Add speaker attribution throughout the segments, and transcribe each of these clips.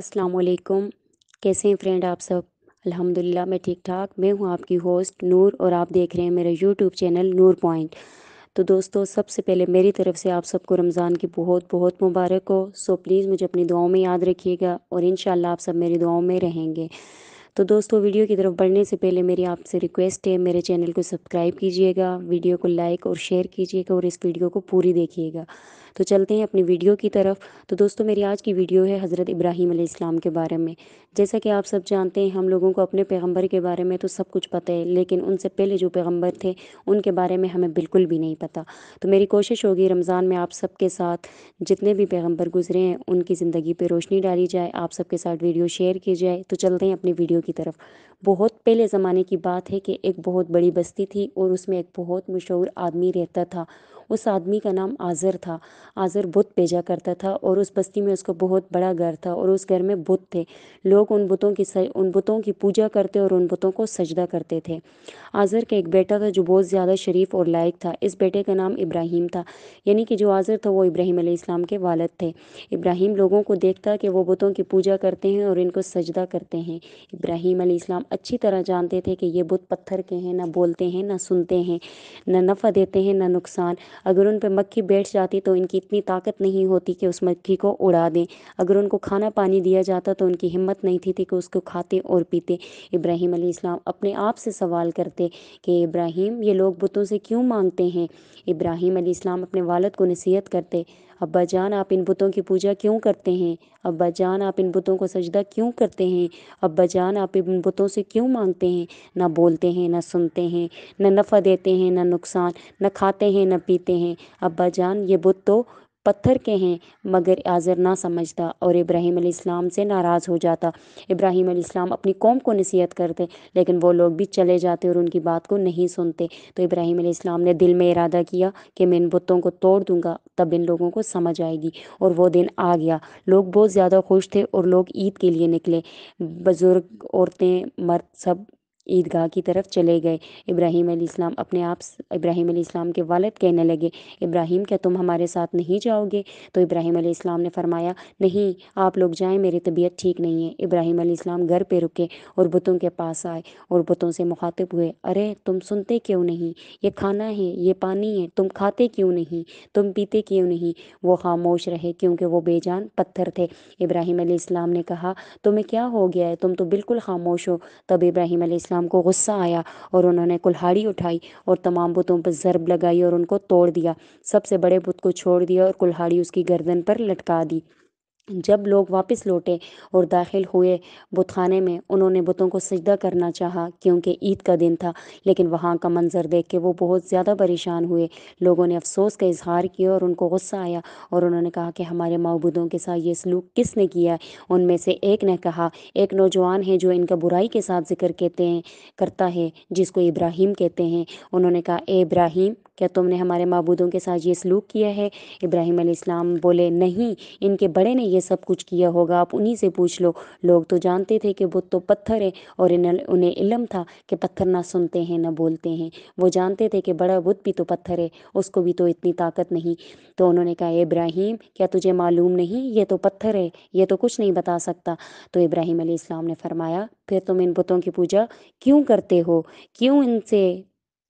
Speaker 1: अस्सलाम वालेकुम कैसे हैं फ्रेंड आप सब अल्हम्दुलिल्लाह मैं ठीक ठाक मैं हूं आपकी होस्ट नूर और आप देख रहे हैं मेरा यूट्यूब चैनल नूर पॉइंट तो दोस्तों सबसे पहले मेरी तरफ़ से आप सबको रमज़ान की बहुत बहुत मुबारक हो सो प्लीज़ मुझे अपनी दुआओं में याद रखिएगा और इन आप सब मेरी दुआओं में रहेंगे तो दोस्तों वीडियो की तरफ बढ़ने से पहले मेरी आपसे रिक्वेस्ट है मेरे चैनल को सब्सक्राइब कीजिएगा वीडियो को लाइक और शेयर कीजिएगा और इस वीडियो को पूरी देखिएगा तो चलते हैं अपनी वीडियो की तरफ तो दोस्तों मेरी आज की वीडियो है हज़रत इब्राहीम इस्लाम के बारे में जैसा कि आप सब जानते हैं हम लोगों को अपने पैगम्बर के बारे में तो सब कुछ पता है लेकिन उनसे पहले जो पैगम्बर थे उनके बारे में हमें बिल्कुल भी नहीं पता तो मेरी कोशिश होगी रमज़ान में आप सबके साथ जितने भी पैगम्बर गुजरे हैं उनकी ज़िंदगी पर रोशनी डाली जाए आप सबके साथ वीडियो शेयर की जाए तो चलते हैं अपनी वीडियो की तरफ बहुत पहले ज़माने की बात है कि एक बहुत बड़ी बस्ती थी और उसमें एक बहुत मशहूर आदमी रहता था उस आदमी का नाम आज़र था आज़र बुत भेजा करता था और उस बस्ती में उसको बहुत बड़ा घर था और उस घर में बुत थे लोग उन बुतों की उन बुतों की पूजा करते और उन बुतों को सजदा करते थे आज़र का एक बेटा था जो बहुत ज़्यादा शरीफ और लायक था इस बेटे का नाम इब्राहिम था यानी कि जो आज़र था वो इब्राहिम आसमाम के वालद थे इब्राहिम लोगों को देखता कि वो बुतों की पूजा करते हैं और इनको सजदा करते हैं इब्राहिम आसमाम अच्छी तरह जानते थे कि ये बुत पत्थर के हैं ना बोलते हैं ना सुनते हैं ना नफ़ा देते हैं ना नुकसान अगर उन पर मक्खी बैठ जाती तो इनकी इतनी ताकत नहीं होती कि उस मक्खी को उड़ा दें अगर उनको खाना पानी दिया जाता तो उनकी हिम्मत नहीं थी, थी कि उसको खाते और पीते इब्राहिम इस्लाम अपने आप से सवाल करते कि इब्राहिम ये लोग बुतों से क्यों मांगते हैं इब्राहिम इस्लाम अपने वालद को नसीहत करते अब्बा जान आप इन बुतों की पूजा क्यों करते हैं अब्बा जान आप इन बुतों को सजदा क्यों करते हैं अब्बा जान आप इन बुतों से क्यों मांगते हैं ना बोलते हैं ना सुनते हैं ना नफ़ा देते हैं ना नुकसान ना खाते हैं ना पीते कहते हैं अब्बा जान ये बुत तो पत्थर के हैं मगर आज़र ना समझता और इब्राहिम इस्लाम से नाराज़ हो जाता इब्राहिम अलैहिस्सलाम अपनी कौम को नसीहत करते लेकिन वो लोग भी चले जाते और उनकी बात को नहीं सुनते तो इब्राहिम इस्लाम ने दिल में इरादा किया कि मैं इन बुतों को तोड़ दूंगा तब इन लोगों को समझ आएगी और वो दिन आ गया लोग बहुत ज़्यादा खुश थे और लोग ईद के लिए निकले बुज़ुर्ग औरतें मर्द सब ईदगाह की तरफ चले गए इब्राहीम अलैहिस्सलाम अपने आप इब्राहिम इस्लाम के वालद कहने लगे इब्राहिम क्या तुम हमारे साथ नहीं जाओगे तो इब्राहीम इस्लाम ने फरमाया नहीं आप लोग जाएं मेरी तबीयत ठीक नहीं है इब्राहीम अलैहिस्सलाम घर पे रुके और बुतों के पास आए और बुतों से मुखातिब हुए अरे तुम सुनते क्यों नहीं ये खाना है ये पानी है तुम खाते क्यों नहीं तुम पीते क्यों नहीं वो खामोश रहे क्योंकि वो बेजान पत्थर थे इब्राहिम अलैहिस्सलाम ने कहा तुम्हें क्या हो गया है तुम तो बिल्कुल खामोश हो तब अलैहिस्सलाम अलैहिस्सलाम को गुस्सा आया और उन्होंने कुल्हाड़ी उठाई और तमाम बुतों पर ज़रब लगाई और उनको तोड़ दिया सबसे बड़े बुत को छोड़ दिया और कुल्हाड़ी उसकी गर्दन पर लटका दी जब लोग वापस लौटे और दाखिल हुए बुतखाने में उन्होंने बुतों को सजदा करना चाहा क्योंकि ईद का दिन था लेकिन वहाँ का मंजर देख के वो बहुत ज़्यादा परेशान हुए लोगों ने अफसोस का इजहार किया और उनको गुस्सा आया और उन्होंने कहा कि हमारे मबूदों के साथ ये सलूक किसने किया है उनमें से एक ने कहा एक नौजवान है जो इनका बुराई के साथ जिक्र कहते हैं करता है जिसको इब्राहिम कहते हैं उन्होंने कहा ए इब्राहिम क्या तुमने हमारे मबूदों के साथ ये सलूक किया है इब्राहिम बोले नहीं इनके बड़े ने यह सब कुछ किया होगा आप उन्हीं से पूछ लो लोग तो जानते थे कि बुद्ध तो पत्थर है और उन्हें इलम था कि पत्थर ना सुनते हैं ना बोलते हैं वो जानते थे कि बड़ा बुद्ध भी तो पत्थर है उसको भी तो इतनी ताकत नहीं तो उन्होंने कहा इब्राहिम क्या तुझे मालूम नहीं ये तो पत्थर है ये तो कुछ नहीं बता सकता तो इब्राहिम ने फरमाया फिर तुम इन बुतों की पूजा क्यों करते हो क्यों इनसे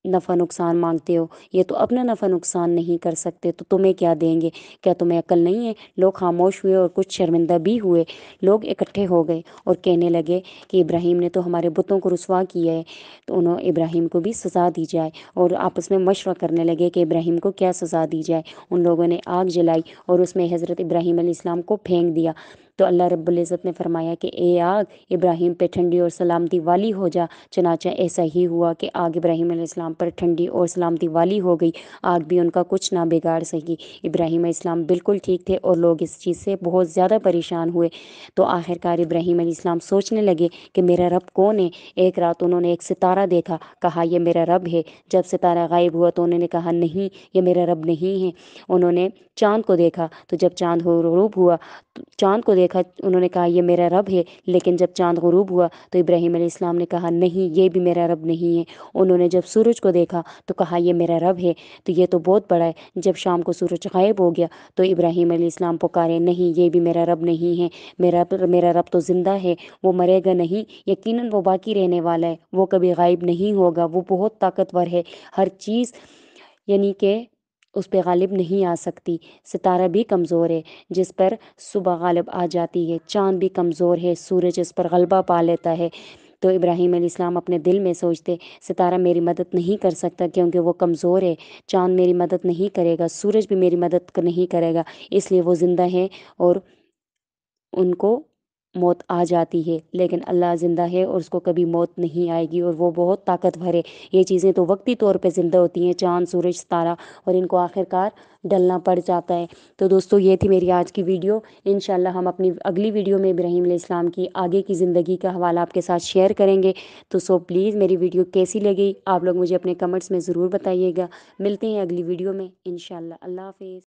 Speaker 1: नफ़ा नुकसान मांगते हो ये तो अपना नफ़ा नुकसान नहीं कर सकते तो तुम्हें क्या देंगे क्या तुम्हें अकल नहीं है लोग खामोश हुए और कुछ शर्मिंदा भी हुए लोग इकट्ठे हो गए और कहने लगे कि इब्राहिम ने तो हमारे बुतों को रसवा किया है तो उन्होंने इब्राहिम को भी सज़ा दी जाए और आपस में मशवरा करने लगे कि इब्राहिम को क्या सज़ा दी जाए उन लोगों ने आग जलाई और उसमें हज़रत इब्राहिम आसमाम को फेंक दिया तो अल्लाह रब्ज़त ने फरमाया कि ए आग इब्राहिम पे ठंडी और सलामती वाली हो जा चनाचा ऐसा ही हुआ कि आग इब्राहिम इस्लाम पर ठंडी और सलामती वाली हो गई आग भी उनका कुछ ना बिगाड़ सकी इब्राहिम इस्लाम बिल्कुल ठीक थे और लोग इस चीज़ से बहुत ज़्यादा परेशान हुए तो आखिरकार इब्राहिम इस्लाम सोचने लगे कि मेरा रब कौन है एक रात उन्होंने एक सितारा देखा कहा यह मेरा रब है जब सितारा गायब हुआ तो उन्होंने कहा नहीं ये मेरा रब नहीं है उन्होंने चांद को देखा तो जब चांद हो रूप हुआ तो चांद को देख देखा उन्होंने कहा ये मेरा रब है लेकिन जब चांद गरूब हुआ तो इब्राहिम इस्लाम ने कहा नहीं ये भी मेरा रब नहीं है उन्होंने जब सूरज को देखा तो कहा ये मेरा रब है तो ये तो बहुत बड़ा है जब शाम को सूरज गायब हो गया तो इब्राहिम इस्लाम पुकारे नहीं ये भी मेरा रब नहीं है मेरा मेरा रब तो ज़िंदा है वो मरेगा नहीं यकीन वो बाकी रहने वाला है वो कभी गायब नहीं होगा वो बहुत ताकतवर है हर चीज़ यानी कि उस पर गालिब नहीं आ सकती सितारा भी कमज़ोर है जिस पर सुबह गालिब आ जाती है चाँद भी कमज़ोर है सूरज इस पर गलबा पा लेता है तो इब्राहिम इस्लाम अपने दिल में सोचते सितारा मेरी मदद नहीं कर सकता क्योंकि वो कमज़ोर है चाँद मेरी मदद नहीं करेगा सूरज भी मेरी मदद नहीं करेगा इसलिए वो ज़िंदा है और उनको मौत आ जाती है लेकिन अल्लाह ज़िंदा है और उसको कभी मौत नहीं आएगी और वो बहुत ताकतवर है ये चीज़ें तो वक्ती तौर पे ज़िंदा होती हैं चाँद सूरज तारा और इनको आखिरकार डलना पड़ जाता है तो दोस्तों ये थी मेरी आज की वीडियो इन हम अपनी अगली वीडियो में इब्राहिम इस्लाम की आगे की ज़िंदगी का हवाला आपके साथ शेयर करेंगे तो सो प्लीज़ मेरी वीडियो कैसी लगी आप लोग मुझे अपने कमेंट्स में ज़रूर बताइएगा मिलते हैं अगली वीडियो में इन अल्लाह हाफ